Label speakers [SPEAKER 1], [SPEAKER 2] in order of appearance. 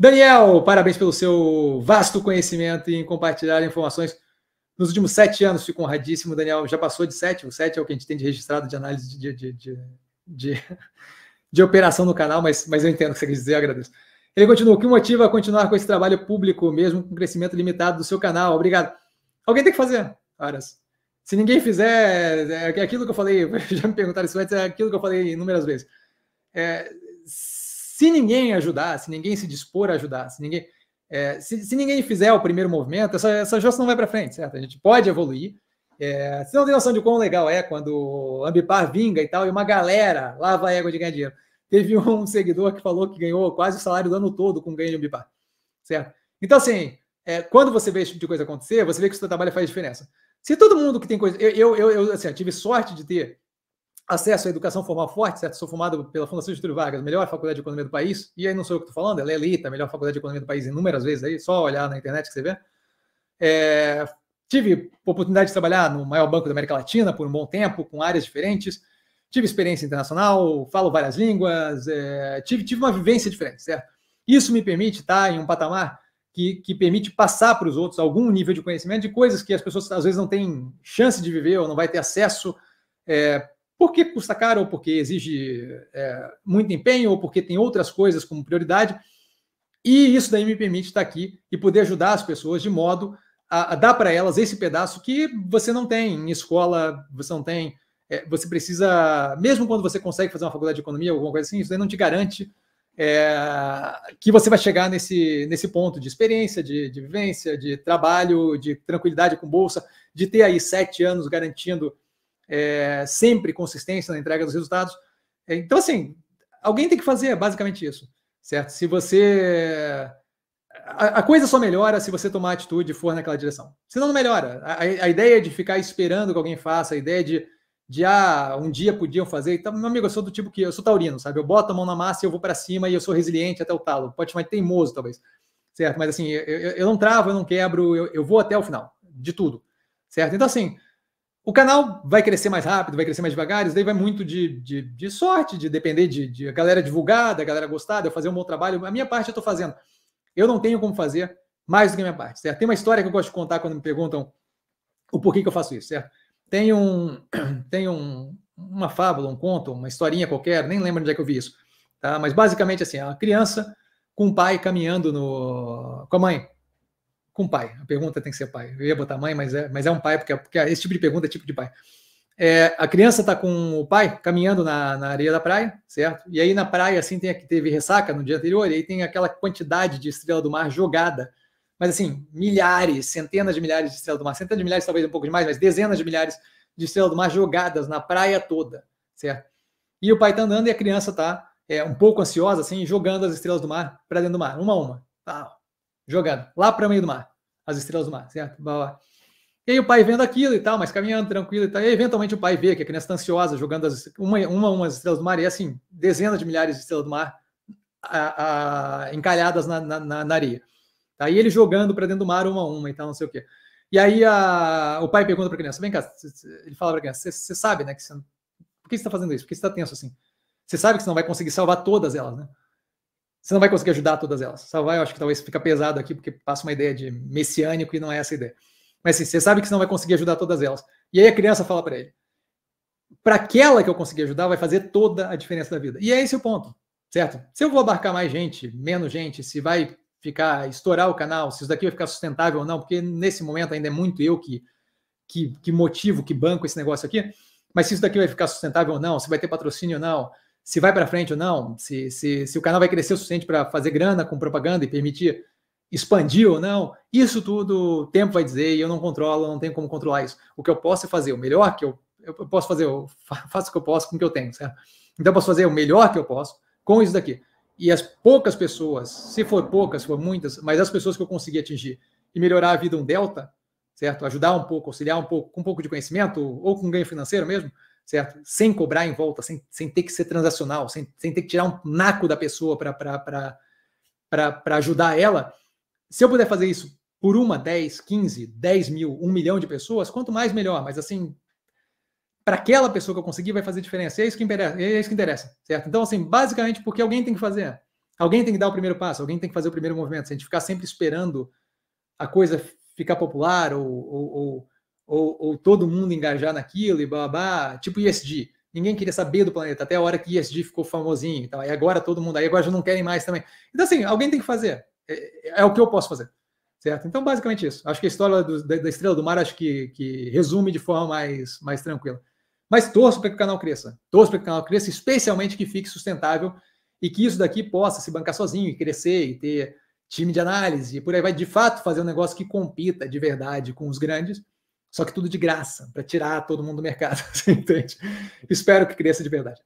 [SPEAKER 1] Daniel, parabéns pelo seu vasto conhecimento em compartilhar informações. Nos últimos sete anos, fico honradíssimo, Daniel. Já passou de sete, o sete é o que a gente tem de registrado de análise de, de, de, de, de operação no canal, mas, mas eu entendo o que você quer dizer, agradeço. Ele continua, o que motiva a continuar com esse trabalho público, mesmo com o crescimento limitado do seu canal? Obrigado. Alguém tem que fazer, horas. Se ninguém fizer, é, é aquilo que eu falei, já me perguntaram isso antes, é aquilo que eu falei inúmeras vezes. É, se ninguém ajudar, se ninguém se dispor a ajudar, se ninguém, é, se, se, ninguém fizer o primeiro movimento, essa, essa não vai para frente, certo? A gente pode evoluir. É, você não tem noção de quão legal é quando Ambipar vinga e tal, e uma galera lava a égua de ganhar dinheiro. Teve um seguidor que falou que ganhou quase o salário do ano todo com ganho de Ambipar, certo? Então, assim, é, quando você vê esse tipo de coisa acontecer, você vê que o seu trabalho faz diferença. Se todo mundo que tem coisa. Eu, eu, eu, assim, eu tive sorte de ter acesso à educação formal forte, certo? Sou formado pela Fundação Getúlio Vargas, melhor faculdade de economia do país, e aí não sou eu que estou falando, ela é a melhor faculdade de economia do país inúmeras vezes aí, só olhar na internet que você vê. É, tive oportunidade de trabalhar no maior banco da América Latina por um bom tempo, com áreas diferentes, tive experiência internacional, falo várias línguas, é, tive, tive uma vivência diferente, certo? Isso me permite estar tá em um patamar que, que permite passar para os outros algum nível de conhecimento de coisas que as pessoas às vezes não têm chance de viver ou não vai ter acesso é, porque custa caro, ou porque exige é, muito empenho, ou porque tem outras coisas como prioridade. E isso daí me permite estar aqui e poder ajudar as pessoas de modo a, a dar para elas esse pedaço que você não tem em escola, você não tem. É, você precisa, mesmo quando você consegue fazer uma faculdade de economia ou alguma coisa assim, isso daí não te garante é, que você vai chegar nesse, nesse ponto de experiência, de, de vivência, de trabalho, de tranquilidade com bolsa, de ter aí sete anos garantindo é, sempre consistência na entrega dos resultados. É, então, assim, alguém tem que fazer basicamente isso, certo? Se você. A, a coisa só melhora se você tomar atitude e for naquela direção. Senão não melhora. A, a ideia de ficar esperando que alguém faça, a ideia de, de ah, um dia podiam fazer. Então, meu amigo, eu sou do tipo que. Eu sou taurino, sabe? Eu boto a mão na massa e eu vou para cima e eu sou resiliente até o talo. Pode chamar de teimoso, talvez. Certo? Mas, assim, eu, eu não travo, eu não quebro, eu, eu vou até o final de tudo. Certo? Então, assim. O canal vai crescer mais rápido, vai crescer mais devagar, isso daí vai muito de, de, de sorte, de depender de, de a galera divulgada, a galera gostar, de eu fazer um bom trabalho. A minha parte eu estou fazendo. Eu não tenho como fazer mais do que a minha parte, certo? Tem uma história que eu gosto de contar quando me perguntam o porquê que eu faço isso, certo? Tem, um, tem um, uma fábula, um conto, uma historinha qualquer, nem lembro onde é que eu vi isso, tá? Mas basicamente assim, é uma criança com o pai caminhando no, com a mãe com pai. A pergunta tem que ser pai. Eu ia botar mãe, mas é, mas é um pai, porque, porque esse tipo de pergunta é tipo de pai. É, a criança está com o pai caminhando na, na, areia da praia, certo? E aí na praia, assim, tem a que teve ressaca no dia anterior, e aí tem aquela quantidade de estrela do mar jogada. Mas assim, milhares, centenas de milhares de estrela do mar, centenas de milhares, talvez um pouco demais, mas dezenas de milhares de estrela do mar jogadas na praia toda, certo? E o pai está andando e a criança está é, um pouco ansiosa, assim, jogando as estrelas do mar para dentro do mar, uma a uma, tá, jogando lá para o meio do mar as estrelas do mar, certo? Blá, blá. E aí o pai vendo aquilo e tal, mas caminhando tranquilo e tal. E aí, eventualmente o pai vê que a criança está ansiosa, jogando as, uma, uma, uma estrelas do mar, e é assim, dezenas de milhares de estrelas do mar a, a, encalhadas na, na, na areia. Aí tá? ele jogando para dentro do mar uma a uma e tal, não sei o quê. E aí a, o pai pergunta para a criança: vem cá, ele fala para a criança: você sabe, né? Que você, por que você está fazendo isso? Por que você está tenso assim? Você sabe que você não vai conseguir salvar todas elas, né? você não vai conseguir ajudar todas elas. Só vai, eu acho que talvez fica pesado aqui, porque passa uma ideia de messiânico e não é essa ideia. Mas assim, você sabe que você não vai conseguir ajudar todas elas. E aí a criança fala para ele: para aquela que eu conseguir ajudar, vai fazer toda a diferença da vida. E é esse o ponto, certo? Se eu vou abarcar mais gente, menos gente, se vai ficar, estourar o canal, se isso daqui vai ficar sustentável ou não, porque nesse momento ainda é muito eu que, que, que motivo, que banco esse negócio aqui, mas se isso daqui vai ficar sustentável ou não, se vai ter patrocínio ou não, se vai para frente ou não, se, se, se o canal vai crescer o suficiente para fazer grana com propaganda e permitir expandir ou não, isso tudo o tempo vai dizer e eu não controlo, não tenho como controlar isso. O que eu posso é fazer o melhor que eu, eu posso fazer, eu faço o que eu posso com o que eu tenho, certo? Então eu posso fazer o melhor que eu posso com isso daqui. E as poucas pessoas, se for poucas, se for muitas, mas as pessoas que eu conseguir atingir e melhorar a vida um delta, certo? Ajudar um pouco, auxiliar um pouco, com um pouco de conhecimento ou com ganho financeiro mesmo, certo? Sem cobrar em volta, sem, sem ter que ser transacional, sem, sem ter que tirar um naco da pessoa para ajudar ela. Se eu puder fazer isso por uma, 10, 15, 10 mil, um milhão de pessoas, quanto mais melhor, mas assim, para aquela pessoa que eu conseguir vai fazer diferença. É isso que interessa, é isso que interessa, certo? Então, assim, basicamente porque alguém tem que fazer. Alguém tem que dar o primeiro passo, alguém tem que fazer o primeiro movimento. Se a gente ficar sempre esperando a coisa ficar popular ou, ou, ou ou, ou todo mundo engajar naquilo e babá, tipo ISD ninguém queria saber do planeta, até a hora que ISD ficou famosinho e E agora todo mundo aí, agora já não querem mais também. Então, assim, alguém tem que fazer. É, é, é o que eu posso fazer. Certo? Então, basicamente isso. Acho que a história do, da, da, Estrela do Mar, acho que, que, resume de forma mais, mais tranquila. Mas torço para que o canal cresça. Torço para que o canal cresça, especialmente que fique sustentável e que isso daqui possa se bancar sozinho e crescer e ter time de análise e por aí vai, de fato, fazer um negócio que compita de verdade com os grandes só que tudo de graça, para tirar todo mundo do mercado, você entende? Espero que cresça de verdade.